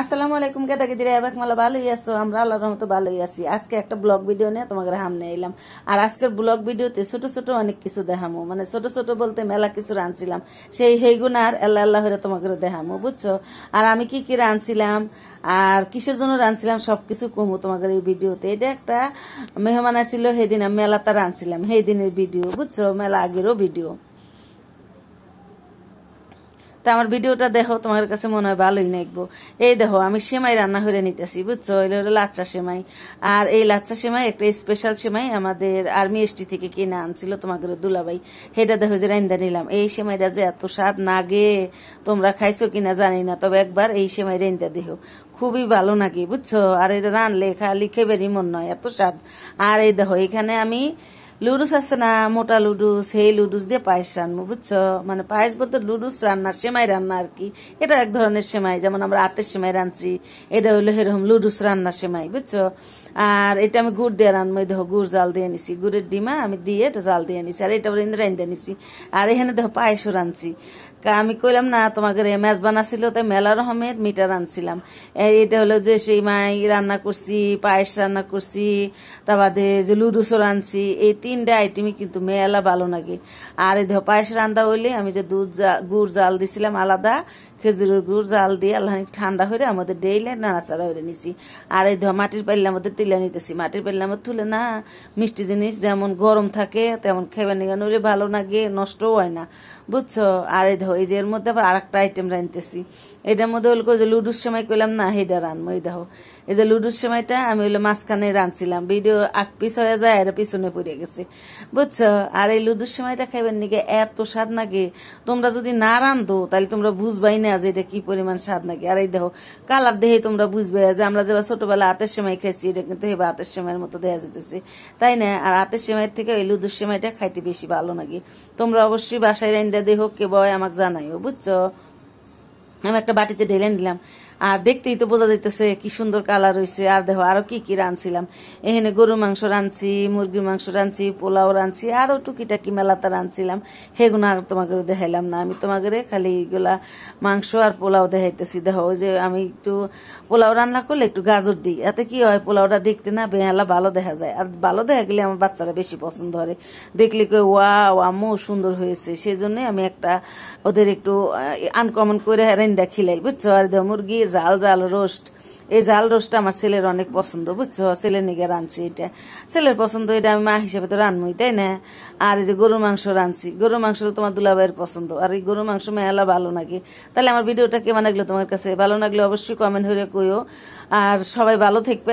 আসসালামু আলাইকুম কেদা কেদিরা এবার মালা ভালোই আছো আমরা আল্লাহর মতো ভালোই আছি আজকে একটা ব্লগ ভিডিও নিয়ে তোমাদের সামনে এলাম আর আজকের ব্লগ ভিডিওতে ছোট ছোট অনেক কিছু দেখামো মানে ছোট ছোট বলতে মেলা কিছু রাঁধছিলাম সেই হেগুন আর আল্লাহ আল্লাহ হয়ে তোমাকে দেখামো বুঝছো আর আমি কি কি রাঁধছিলাম আর কিসের জন্য রাঁধছিলাম সব কিছু কমো তোমাদের এই ভিডিওতে এটা একটা মেহমান আসছিল সেদিন আমি মেলাতে রাঁধছিলাম সেই দিনের ভিডিও বুঝছো মেলা আগেরও ভিডিও তা আমার ভিডিওটা দেখো তোমার কাছে মনে হয় ভালোই নাকবো এই দেখো আমি সেমাই রান্না করে নিতেছি বুঝছো এলো হলো লাচ্চা সেমাই আর এই লাচ্চা সেমাই একটা স্পেশাল সেমাই আমাদের আর্মি এসটি থেকে কিনে আনছিল তোমাকে দুলাভাই সেটা দেখো যে রাইন্দা নিলাম এই সেমাইটা যে এত স্বাদ নাগে তোমরা খাইছো কিনা জানি না তবে একবার এই সেমাই রাইন্দা দেহ খুবই ভালো নাকি বুঝছো আর এটা লেখা খালি খেবেরই মন নয় এত স্বাদ আর এই দেখো এখানে আমি লুডুস আছে না মোটা লুডুস সেই লুডুস দিয়ে পায়েস রান্নবো বুঝছো মানে পায়েস বলতে লুডুস রান্না সেমাই রান্না আর কি এটা এক ধরনের সেমাই যেমন আমরা আতের সেমাই রাঁধছি এটা হইলো এরকম লুডুস রান্না সেমাই বুঝছো আর এটা আমি গুড় দিয়ে রান্ন এই দেখো গুড় জাল দিয়ে নিছি গুড়ের ডিমা আমি দিয়ে এটা জাল দিয়ে নিছি আর এটা বলে ইন্দ্রাইন নিছি আর এখানে দেখো পায়েসও রাঁধছি আমি কইলাম না তোমাকে মেজ বানাছিল তাই মেলা রহমের মিটা আনছিলাম এটা হলো যে সেই মাই রান্না করছি পায়েস রান্না করছি তারপরে যে লুডুসও রাঁধছি এই তিনটা আইটেমই কিন্তু মেলা ভালো লাগে আর এই পায়েস রান্না হইলে আমি যে দুধ গুড় জাল দিছিলাম আলাদা খেজুরের গুড় জাল দিয়ে আল্লাহ ঠান্ডা হয়ে আমাদের ডেইলে নাড়াচাড়া হয়ে নিছি আর এই মাটির পাল্লা আমাদের তুলে নিতেছি মাটির পাল্লা আমার তুলে না মিষ্টি জিনিস যেমন গরম থাকে তেমন খেবে নিয়ে নইলে ভালো লাগে নষ্টও হয় না বুঝছো আর এই এই যে এর মধ্যে আবার আর একটা আইটেম রানতেছি এটার মধ্যে হলো যে লুডুর সময় করলাম না হেডা রানবো এই দেহ এই যে লুডুর সময়টা আমি হলো মাঝখানে রানছিলাম ভিডিও আগ পিস হয়ে যায় আর পিছনে পড়ে গেছে গেছে বুঝছো আর এই লুদুর সময়টা খাইবেন নাকি এত স্বাদ নাগে তোমরা যদি না রান্ধো তাহলে তোমরা বুঝবাই না যে এটা কি পরিমাণ স্বাদ নাকি আর এই দেখো কালার দেহে তোমরা বুঝবে যে আমরা যেবার ছোটবেলা আতের সময় খাইছি এটা কিন্তু হেবা আতের সময়ের মতো দেয়া যেতেছে তাই না আর আতের সময়ের থেকে এই লুদুর সময়টা খাইতে বেশি ভালো নাকি তোমরা অবশ্যই বাসায় রান্ধা দেহ কে বয় আমাকে জানাইও বুঝছো আমি একটা বাটিতে ঢেলে নিলাম আর দেখতেই তো বোঝা যাইতেছে কি সুন্দর কালার হয়েছে আর দেখো আরো কি কি রাঁধছিলাম এখানে গরু মাংস রাঁধছি মুরগির মাংস রাঁধছি পোলাও রাঁধছি আরও টুকিটাকি মেলাতে রাঁধছিলাম হেগুনা আর তোমাকে দেখাইলাম না আমি তোমাকে খালি এগুলা মাংস আর পোলাও দেখাইতেছি দেখো যে আমি একটু পোলাও রান্না করলে একটু গাজর দিই এতে কি হয় পোলাওটা দেখতে না বেহালা ভালো দেখা যায় আর ভালো দেখা গেলে আমার বাচ্চারা বেশি পছন্দ করে দেখলে কে ওয়া আমও সুন্দর হয়েছে সেই জন্যই আমি একটা ওদের একটু আনকমন করে রেন্দা খিলাই বুঝছো আর দেখো মুরগি ঝাল ঝাল রোস্ট এই ঝাল রোস্ট আমার ছেলের অনেক পছন্দ বুঝছো ছেলের নিকে রাঁধছি এটা ছেলের পছন্দ এটা আমি মা হিসেবে তো রান্নই তাই না আর এই যে গরু মাংস রাঁধছি গরু মাংস তোমার দুলাভাইয়ের পছন্দ আর এই গরু মাংস মেলা ভালো নাকি তাহলে আমার ভিডিওটা কেমন লাগলো তোমার কাছে ভালো লাগলে অবশ্যই কমেন্ট হয়ে কইও আর সবাই ভালো থাকবে